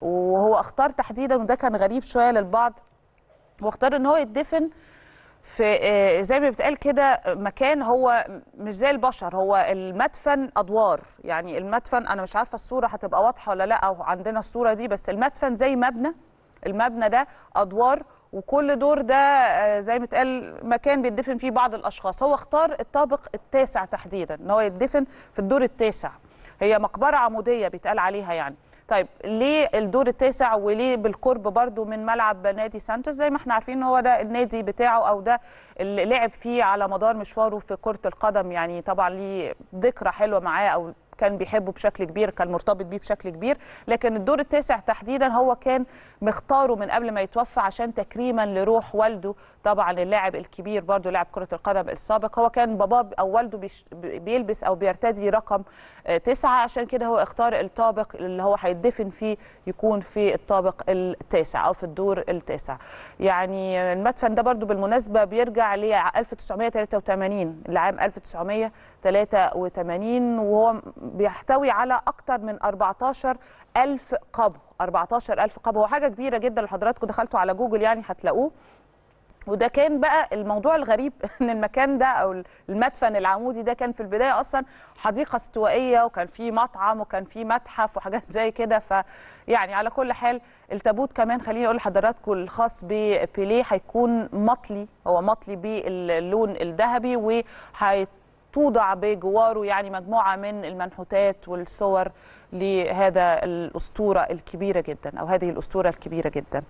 وهو اختار تحديدا وده كان غريب شويه للبعض واختار ان هو يدفن في آه، زي ما بيتقال كده مكان هو مش زي البشر هو المدفن ادوار يعني المدفن انا مش عارفه الصوره هتبقى واضحه ولا لا او عندنا الصوره دي بس المدفن زي مبنى المبنى ده ادوار وكل دور ده آه، زي ما اتقال مكان بيدفن فيه بعض الاشخاص هو اختار الطابق التاسع تحديدا ان هو يدفن في الدور التاسع هي مقبره عموديه بيتقال عليها يعني طيب ليه الدور التاسع وليه بالقرب برضو من ملعب نادي سانتوس زي ما احنا عارفين ان هو ده النادي بتاعه او ده اللي لعب فيه على مدار مشواره في كره القدم يعني طبعا ليه ذكرى حلوه معاه او كان بيحبه بشكل كبير كان مرتبط بيه بشكل كبير لكن الدور التاسع تحديدا هو كان مختاره من قبل ما يتوفى عشان تكريما لروح والده طبعا اللاعب الكبير برضه لاعب كره القدم السابق هو كان باباه او والده بيش بيلبس او بيرتدي رقم آه، تسعة عشان كده هو اختار الطابق اللي هو هيدفن فيه يكون في الطابق التاسع او في الدور التاسع يعني المدفن ده برضه بالمناسبه بيرجع ل 1983 لعام 1983 وهو بيحتوي على اكثر من 14 ألف قبو 14 ألف قبو حاجة كبيرة جدا لحضراتكم دخلتوا على جوجل يعني هتلاقوه وده كان بقى الموضوع الغريب ان المكان ده او المدفن العمودي ده كان في البدايه اصلا حديقه استوائيه وكان في مطعم وكان في متحف وحاجات زي كده فيعني على كل حال التابوت كمان خليني اقول لحضراتكم الخاص ببيليه هيكون مطلي هو مطلي باللون الذهبي وهيت توضع بجواره يعني مجموعة من المنحوتات والصور لهذا الأسطورة الكبيرة جدا أو هذه الأسطورة الكبيرة جدا